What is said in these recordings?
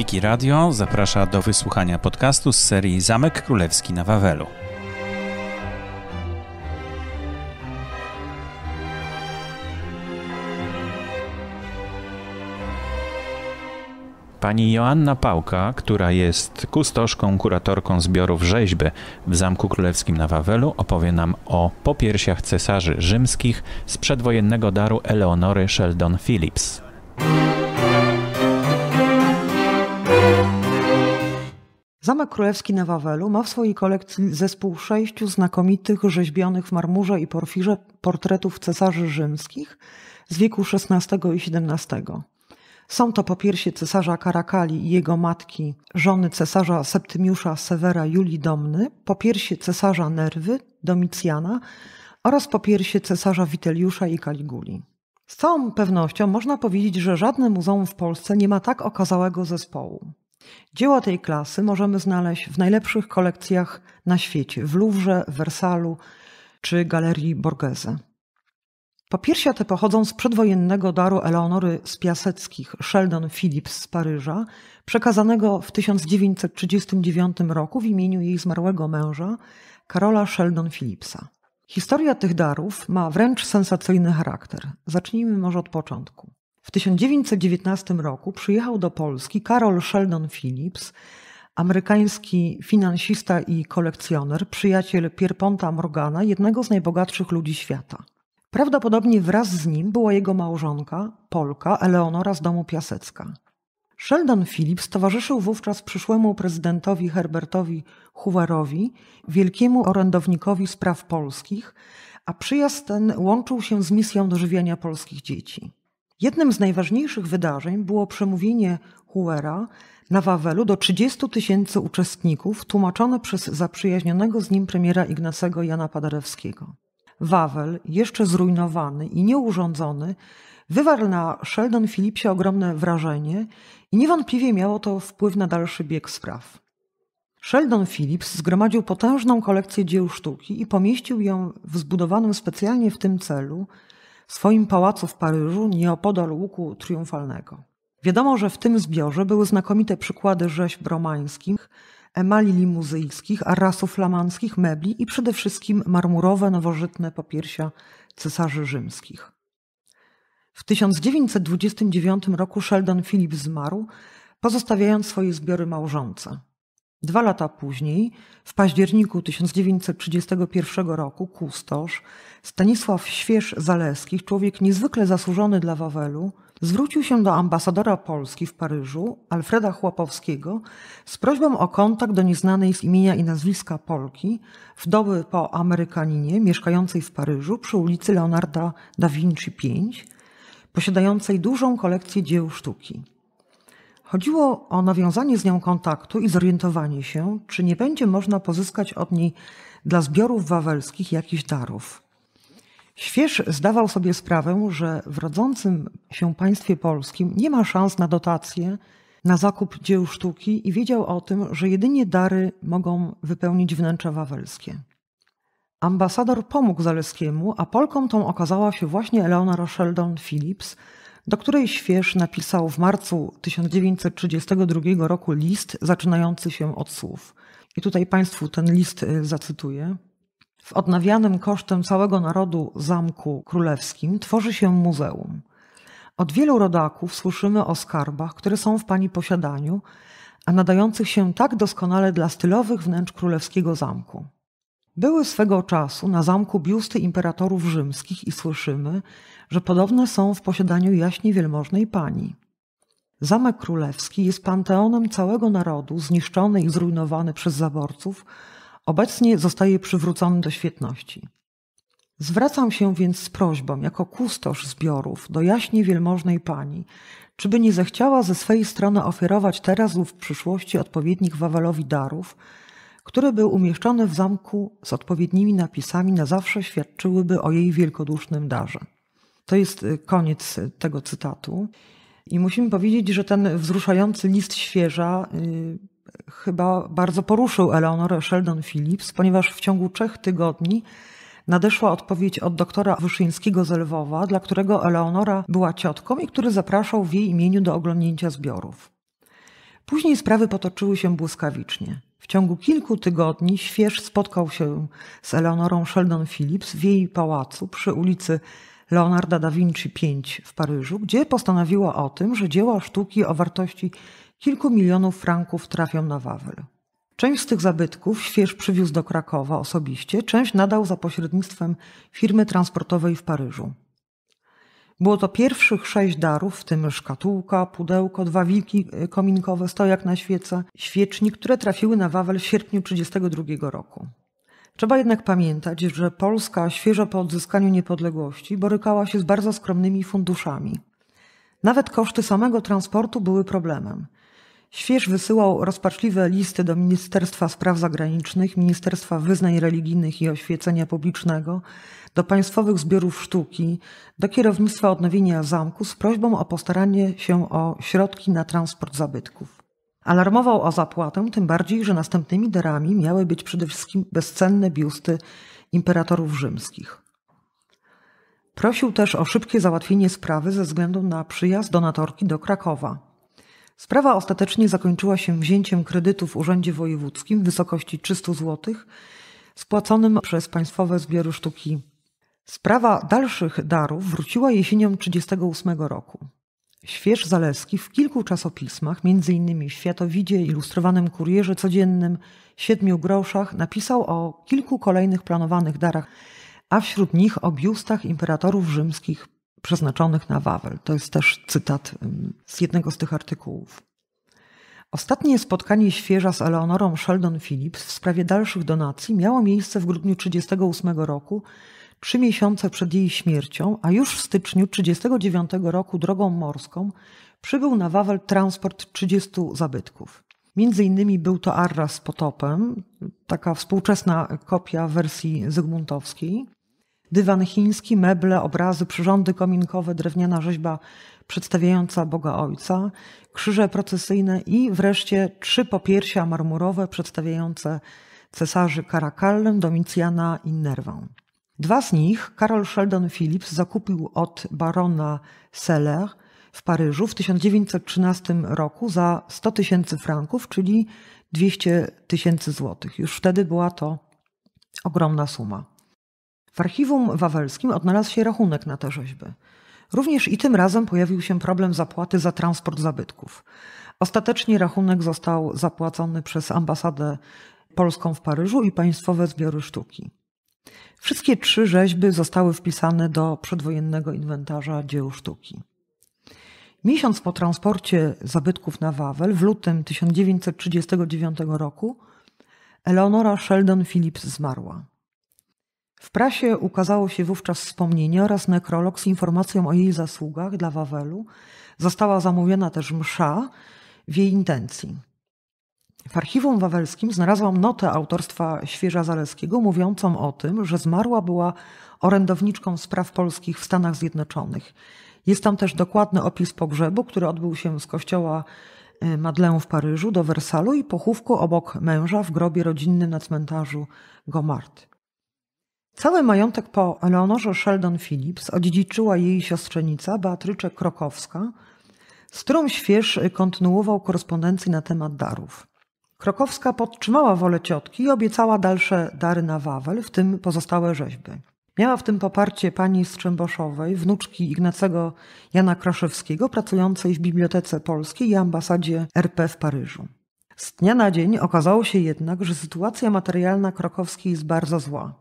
Wiki Radio zaprasza do wysłuchania podcastu z serii Zamek Królewski na Wawelu. Pani Joanna Pałka, która jest kustoszką, kuratorką zbiorów rzeźby w Zamku Królewskim na Wawelu, opowie nam o popiersiach cesarzy rzymskich z przedwojennego daru Eleonory Sheldon Phillips. Zamek Królewski na Wawelu ma w swojej kolekcji zespół sześciu znakomitych rzeźbionych w marmurze i porfirze portretów cesarzy rzymskich z wieku XVI i XVII. Są to popiersie cesarza Karakali i jego matki, żony cesarza Septymiusza Severa Julii Domny, popiersie cesarza Nerwy, Domicjana oraz popiersie cesarza Witeliusza i Kaliguli. Z całą pewnością można powiedzieć, że żadne muzeum w Polsce nie ma tak okazałego zespołu. Dzieła tej klasy możemy znaleźć w najlepszych kolekcjach na świecie w Louvre, Wersalu czy Galerii Borgese. Papiersia te pochodzą z przedwojennego daru Eleonory z Piaseckich Sheldon Phillips z Paryża, przekazanego w 1939 roku w imieniu jej zmarłego męża, Karola Sheldon Phillipsa. Historia tych darów ma wręcz sensacyjny charakter. Zacznijmy może od początku. W 1919 roku przyjechał do Polski Karol Sheldon Phillips, amerykański finansista i kolekcjoner, przyjaciel Pierponta Morgana, jednego z najbogatszych ludzi świata. Prawdopodobnie wraz z nim była jego małżonka, Polka Eleonora z domu Piasecka. Sheldon Phillips towarzyszył wówczas przyszłemu prezydentowi Herbertowi Hooverowi, wielkiemu orędownikowi spraw polskich, a przyjazd ten łączył się z misją dożywiania polskich dzieci. Jednym z najważniejszych wydarzeń było przemówienie Huera na Wawelu do 30 tysięcy uczestników, tłumaczone przez zaprzyjaźnionego z nim premiera Ignacego Jana Paderewskiego. Wawel, jeszcze zrujnowany i nieurządzony, wywarł na Sheldon Phillipsie ogromne wrażenie i niewątpliwie miało to wpływ na dalszy bieg spraw. Sheldon Phillips zgromadził potężną kolekcję dzieł sztuki i pomieścił ją w zbudowanym specjalnie w tym celu – w swoim pałacu w Paryżu nieopodal Łuku Triumfalnego. Wiadomo, że w tym zbiorze były znakomite przykłady rzeźb romańskich, emali limuzyjskich, arrasów flamandzkich, mebli i przede wszystkim marmurowe, nowożytne popiersia cesarzy rzymskich. W 1929 roku Sheldon Phillips zmarł, pozostawiając swoje zbiory małżonce. Dwa lata później, w październiku 1931 roku, kustosz Stanisław Świerz zaleski człowiek niezwykle zasłużony dla Wawelu, zwrócił się do ambasadora Polski w Paryżu, Alfreda Chłopowskiego, z prośbą o kontakt do nieznanej z imienia i nazwiska Polki, wdowy po Amerykaninie mieszkającej w Paryżu przy ulicy Leonarda da Vinci 5, posiadającej dużą kolekcję dzieł sztuki. Chodziło o nawiązanie z nią kontaktu i zorientowanie się, czy nie będzie można pozyskać od niej dla zbiorów wawelskich jakichś darów. Śwież zdawał sobie sprawę, że w rodzącym się państwie polskim nie ma szans na dotacje, na zakup dzieł sztuki i wiedział o tym, że jedynie dary mogą wypełnić wnętrza wawelskie. Ambasador pomógł Zaleskiemu, a Polką tą okazała się właśnie Eleonora Sheldon Phillips, do której Śwież napisał w marcu 1932 roku list zaczynający się od słów. I tutaj Państwu ten list y, zacytuję. W odnawianym kosztem całego narodu Zamku Królewskim tworzy się muzeum. Od wielu rodaków słyszymy o skarbach, które są w Pani posiadaniu, a nadających się tak doskonale dla stylowych wnętrz królewskiego zamku. Były swego czasu na zamku biusty imperatorów rzymskich i słyszymy, że podobne są w posiadaniu jaśnie wielmożnej pani. Zamek królewski jest panteonem całego narodu, zniszczony i zrujnowany przez zaborców, obecnie zostaje przywrócony do świetności. Zwracam się więc z prośbą, jako kustosz zbiorów, do jaśnie wielmożnej pani, czy by nie zechciała ze swej strony ofiarować teraz lub w przyszłości odpowiednich Wawelowi darów – które był umieszczony w zamku z odpowiednimi napisami, na zawsze świadczyłyby o jej wielkodusznym darze. To jest y, koniec y, tego cytatu. I musimy powiedzieć, że ten wzruszający list świeża y, chyba bardzo poruszył Eleonorę Sheldon Phillips, ponieważ w ciągu trzech tygodni nadeszła odpowiedź od doktora Wyszyńskiego z Lwowa, dla którego Eleonora była ciotką i który zapraszał w jej imieniu do oglądnięcia zbiorów. Później sprawy potoczyły się błyskawicznie. W ciągu kilku tygodni śwież spotkał się z Eleonorą Sheldon Phillips w jej pałacu przy ulicy Leonarda da Vinci 5 w Paryżu, gdzie postanowiła o tym, że dzieła sztuki o wartości kilku milionów franków trafią na Wawel. Część z tych zabytków śwież przywiózł do Krakowa osobiście, część nadał za pośrednictwem firmy transportowej w Paryżu. Było to pierwszych sześć darów, w tym szkatułka, pudełko, dwa wilki e, kominkowe, stojak na świece, świeczni, które trafiły na Wawel w sierpniu 1932 roku. Trzeba jednak pamiętać, że Polska świeżo po odzyskaniu niepodległości borykała się z bardzo skromnymi funduszami. Nawet koszty samego transportu były problemem. Śwież wysyłał rozpaczliwe listy do Ministerstwa Spraw Zagranicznych, Ministerstwa Wyznań Religijnych i Oświecenia Publicznego, do Państwowych Zbiorów Sztuki, do kierownictwa odnowienia zamku z prośbą o postaranie się o środki na transport zabytków. Alarmował o zapłatę, tym bardziej, że następnymi darami miały być przede wszystkim bezcenne biusty imperatorów rzymskich. Prosił też o szybkie załatwienie sprawy ze względu na przyjazd donatorki do Krakowa. Sprawa ostatecznie zakończyła się wzięciem kredytu w Urzędzie Wojewódzkim w wysokości 300 zł, spłaconym przez Państwowe Zbiory Sztuki. Sprawa dalszych darów wróciła jesienią 1938 roku. Śwież Zaleski w kilku czasopismach, m.in. w Światowidzie, Ilustrowanym Kurierze Codziennym, Siedmiu Groszach, napisał o kilku kolejnych planowanych darach, a wśród nich o biustach imperatorów rzymskich przeznaczonych na Wawel. To jest też cytat z jednego z tych artykułów. Ostatnie spotkanie świeża z Eleonorą Sheldon Phillips w sprawie dalszych donacji miało miejsce w grudniu 1938 roku, trzy miesiące przed jej śmiercią, a już w styczniu 1939 roku drogą morską przybył na Wawel transport 30 zabytków. Między innymi był to Arras z potopem, taka współczesna kopia wersji zygmuntowskiej, dywan chiński, meble, obrazy, przyrządy kominkowe, drewniana rzeźba przedstawiająca Boga Ojca, krzyże procesyjne i wreszcie trzy popiersia marmurowe przedstawiające cesarzy Karakallem, Domicjana i Nerwę. Dwa z nich Karol Sheldon Phillips zakupił od barona Seller w Paryżu w 1913 roku za 100 tysięcy franków, czyli 200 tysięcy złotych. Już wtedy była to ogromna suma. W archiwum wawelskim odnalazł się rachunek na te rzeźby. Również i tym razem pojawił się problem zapłaty za transport zabytków. Ostatecznie rachunek został zapłacony przez ambasadę polską w Paryżu i Państwowe Zbiory Sztuki. Wszystkie trzy rzeźby zostały wpisane do przedwojennego inwentarza dzieł sztuki. Miesiąc po transporcie zabytków na Wawel w lutym 1939 roku Eleonora Sheldon Phillips zmarła. W prasie ukazało się wówczas wspomnienie oraz nekrolog z informacją o jej zasługach dla Wawelu. Została zamówiona też msza w jej intencji. W archiwum wawelskim znalazłam notę autorstwa Świeża Zaleskiego mówiącą o tym, że zmarła była orędowniczką spraw polskich w Stanach Zjednoczonych. Jest tam też dokładny opis pogrzebu, który odbył się z kościoła y, Madeleine w Paryżu do Wersalu i pochówku obok męża w grobie rodzinnym na cmentarzu Gomart. Cały majątek po Eleonorze Sheldon Phillips odziedziczyła jej siostrzenica Beatrycze Krokowska, z którą śwież kontynuował korespondencję na temat darów. Krokowska podtrzymała wolę ciotki i obiecała dalsze dary na Wawel, w tym pozostałe rzeźby. Miała w tym poparcie pani Strzęboszowej, wnuczki Ignacego Jana Kraszewskiego, pracującej w Bibliotece Polskiej i ambasadzie RP w Paryżu. Z dnia na dzień okazało się jednak, że sytuacja materialna Krokowskiej jest bardzo zła.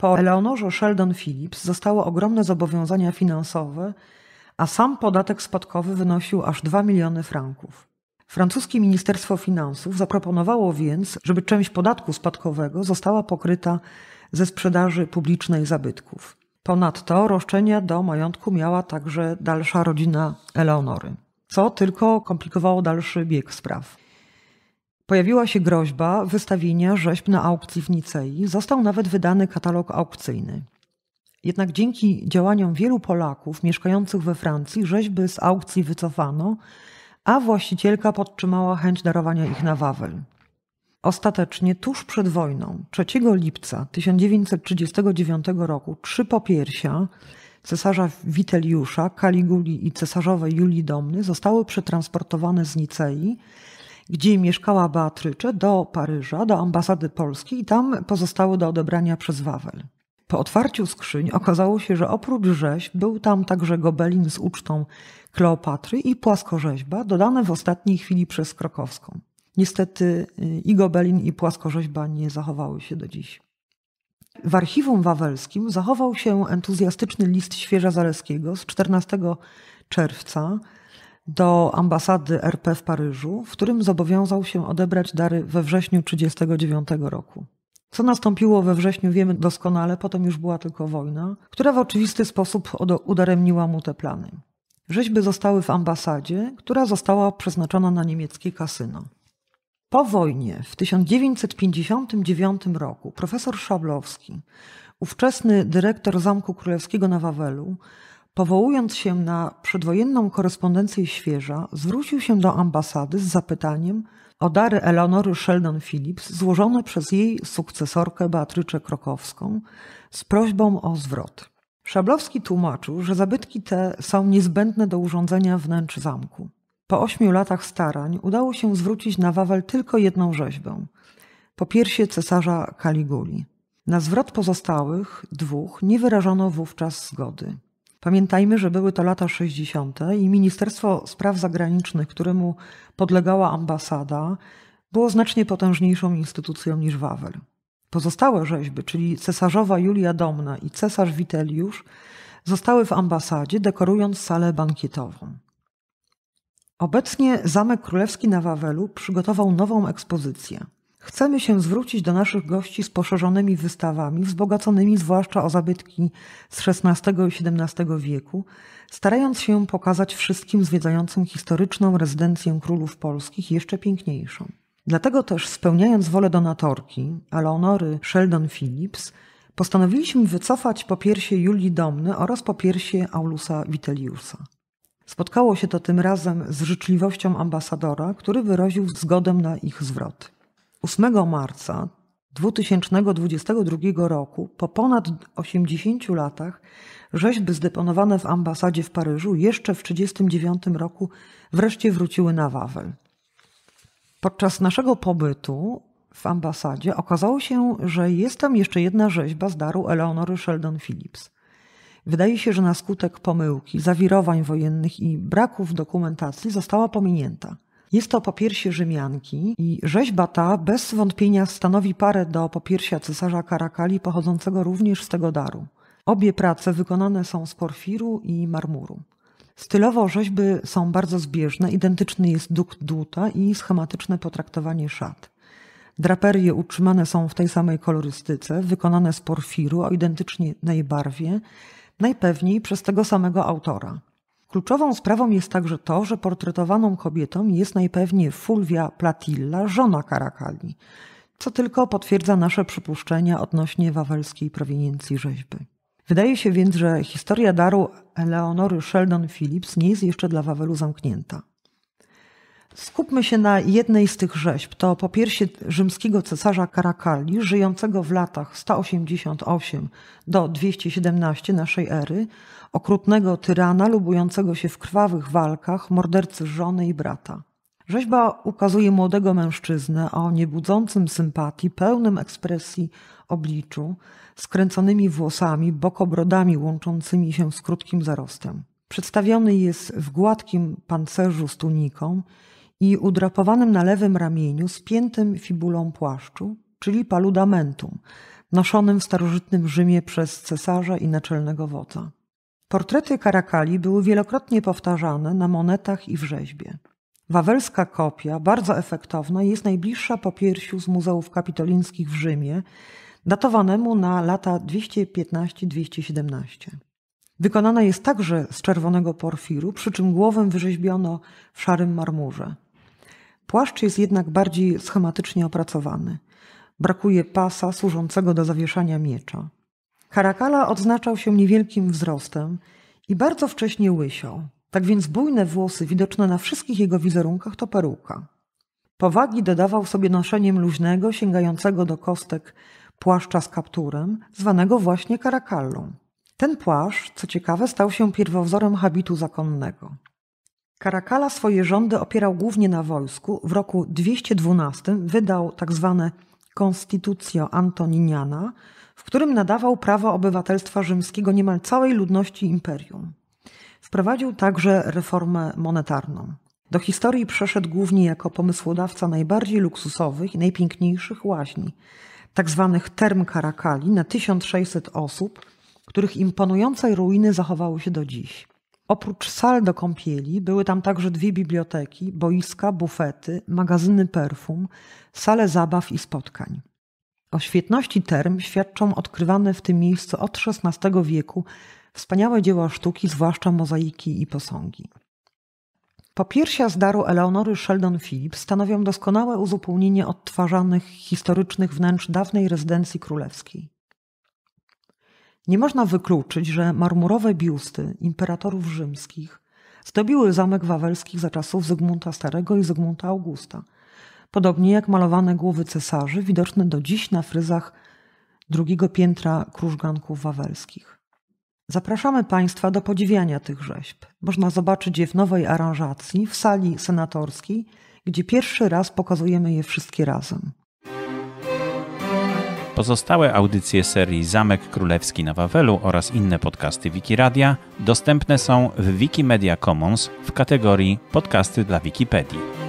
Po Eleonorze Sheldon Phillips zostało ogromne zobowiązania finansowe, a sam podatek spadkowy wynosił aż 2 miliony franków. Francuskie Ministerstwo Finansów zaproponowało więc, żeby część podatku spadkowego została pokryta ze sprzedaży publicznej zabytków. Ponadto roszczenia do majątku miała także dalsza rodzina Eleonory, co tylko komplikowało dalszy bieg spraw. Pojawiła się groźba wystawienia rzeźb na aukcji w Nicei. Został nawet wydany katalog aukcyjny. Jednak dzięki działaniom wielu Polaków mieszkających we Francji rzeźby z aukcji wycofano, a właścicielka podtrzymała chęć darowania ich na Wawel. Ostatecznie tuż przed wojną, 3 lipca 1939 roku, trzy popiersia cesarza Witeliusza, Kaliguli i cesarzowej Julii Domny zostały przetransportowane z Nicei gdzie mieszkała Beatrycze, do Paryża, do ambasady polskiej i tam pozostały do odebrania przez Wawel. Po otwarciu skrzyń okazało się, że oprócz rzeźb był tam także gobelin z ucztą Kleopatry i płaskorzeźba, dodane w ostatniej chwili przez Krakowską. Niestety y, i gobelin, i płaskorzeźba nie zachowały się do dziś. W archiwum wawelskim zachował się entuzjastyczny list Świeża Zaleskiego z 14 czerwca do ambasady RP w Paryżu, w którym zobowiązał się odebrać dary we wrześniu 1939 roku. Co nastąpiło we wrześniu wiemy doskonale, potem już była tylko wojna, która w oczywisty sposób udaremniła mu te plany. Rzeźby zostały w ambasadzie, która została przeznaczona na niemieckie kasyno. Po wojnie w 1959 roku profesor Szablowski, ówczesny dyrektor Zamku Królewskiego na Wawelu, Powołując się na przedwojenną korespondencję świeża, zwrócił się do ambasady z zapytaniem o dary Eleonory Sheldon Phillips złożone przez jej sukcesorkę Beatryczę Krokowską z prośbą o zwrot. Szablowski tłumaczył, że zabytki te są niezbędne do urządzenia wnętrz zamku. Po ośmiu latach starań udało się zwrócić na Wawel tylko jedną rzeźbę po piersie cesarza Kaliguli. Na zwrot pozostałych dwóch nie wyrażono wówczas zgody. Pamiętajmy, że były to lata 60. i Ministerstwo Spraw Zagranicznych, któremu podlegała ambasada, było znacznie potężniejszą instytucją niż Wawel. Pozostałe rzeźby, czyli cesarzowa Julia Domna i cesarz Witeliusz, zostały w ambasadzie, dekorując salę bankietową. Obecnie Zamek Królewski na Wawelu przygotował nową ekspozycję – Chcemy się zwrócić do naszych gości z poszerzonymi wystawami, wzbogaconymi zwłaszcza o zabytki z XVI i XVII wieku, starając się pokazać wszystkim zwiedzającym historyczną rezydencję królów polskich jeszcze piękniejszą. Dlatego też, spełniając wolę donatorki, Eleonory Sheldon Phillips, postanowiliśmy wycofać piersie Julii Domny oraz piersie Aulusa Witeliusa. Spotkało się to tym razem z życzliwością ambasadora, który wyraził zgodę na ich zwrot. 8 marca 2022 roku, po ponad 80 latach, rzeźby zdeponowane w ambasadzie w Paryżu jeszcze w 1939 roku wreszcie wróciły na Wawel. Podczas naszego pobytu w ambasadzie okazało się, że jest tam jeszcze jedna rzeźba z daru Eleonory Sheldon Phillips. Wydaje się, że na skutek pomyłki, zawirowań wojennych i braków dokumentacji została pominięta – jest to popiersie Rzymianki i rzeźba ta bez wątpienia stanowi parę do popiersia cesarza Karakali pochodzącego również z tego daru. Obie prace wykonane są z porfiru i marmuru. Stylowo rzeźby są bardzo zbieżne, identyczny jest dukt dłuta i schematyczne potraktowanie szat. Draperie utrzymane są w tej samej kolorystyce, wykonane z porfiru o identycznej barwie, najpewniej przez tego samego autora. Kluczową sprawą jest także to, że portretowaną kobietą jest najpewniej Fulvia Platilla, żona Karakali, co tylko potwierdza nasze przypuszczenia odnośnie wawelskiej prowiniencji rzeźby. Wydaje się więc, że historia daru Eleonory Sheldon Phillips nie jest jeszcze dla Wawelu zamknięta. Skupmy się na jednej z tych rzeźb. To po rzymskiego cesarza Karakali, żyjącego w latach 188 do 217 naszej ery, okrutnego tyrana lubującego się w krwawych walkach, mordercy żony i brata. Rzeźba ukazuje młodego mężczyznę o niebudzącym sympatii, pełnym ekspresji obliczu, skręconymi włosami, bokobrodami łączącymi się z krótkim zarostem. Przedstawiony jest w gładkim pancerzu z tuniką i udrapowanym na lewym ramieniu spiętym fibulą płaszczu, czyli paludamentum, noszonym w starożytnym Rzymie przez cesarza i naczelnego wodza. Portrety Karakali były wielokrotnie powtarzane na monetach i w rzeźbie. Wawelska kopia, bardzo efektowna, jest najbliższa piersiu z muzeów kapitolinskich w Rzymie, datowanemu na lata 215-217. Wykonana jest także z czerwonego porfiru, przy czym głowę wyrzeźbiono w szarym marmurze. Płaszcz jest jednak bardziej schematycznie opracowany. Brakuje pasa służącego do zawieszania miecza. Karakala odznaczał się niewielkim wzrostem i bardzo wcześnie łysiał. Tak więc bujne włosy widoczne na wszystkich jego wizerunkach to peruka. Powagi dodawał sobie noszeniem luźnego, sięgającego do kostek płaszcza z kapturem, zwanego właśnie karakallą. Ten płaszcz, co ciekawe, stał się pierwowzorem habitu zakonnego. Karakala swoje rządy opierał głównie na wojsku. W roku 212 wydał tzw. Tak Constitutio Antoniniana, w którym nadawał prawo obywatelstwa rzymskiego niemal całej ludności imperium. Wprowadził także reformę monetarną. Do historii przeszedł głównie jako pomysłodawca najbardziej luksusowych i najpiękniejszych łaźni, tzw. Tak term Karakali na 1600 osób, których imponujące ruiny zachowały się do dziś. Oprócz sal do kąpieli były tam także dwie biblioteki, boiska, bufety, magazyny perfum, sale zabaw i spotkań. O świetności term świadczą odkrywane w tym miejscu od XVI wieku wspaniałe dzieła sztuki, zwłaszcza mozaiki i posągi. Popiersia z daru Eleonory Sheldon Phillips stanowią doskonałe uzupełnienie odtwarzanych historycznych wnętrz dawnej rezydencji królewskiej. Nie można wykluczyć, że marmurowe biusty imperatorów rzymskich zdobiły zamek wawelskich za czasów Zygmunta Starego i Zygmunta Augusta, podobnie jak malowane głowy cesarzy widoczne do dziś na fryzach drugiego piętra krużganków wawelskich. Zapraszamy Państwa do podziwiania tych rzeźb. Można zobaczyć je w nowej aranżacji w sali senatorskiej, gdzie pierwszy raz pokazujemy je wszystkie razem. Pozostałe audycje serii Zamek Królewski na Wawelu oraz inne podcasty Wikiradia dostępne są w Wikimedia Commons w kategorii Podcasty dla Wikipedii.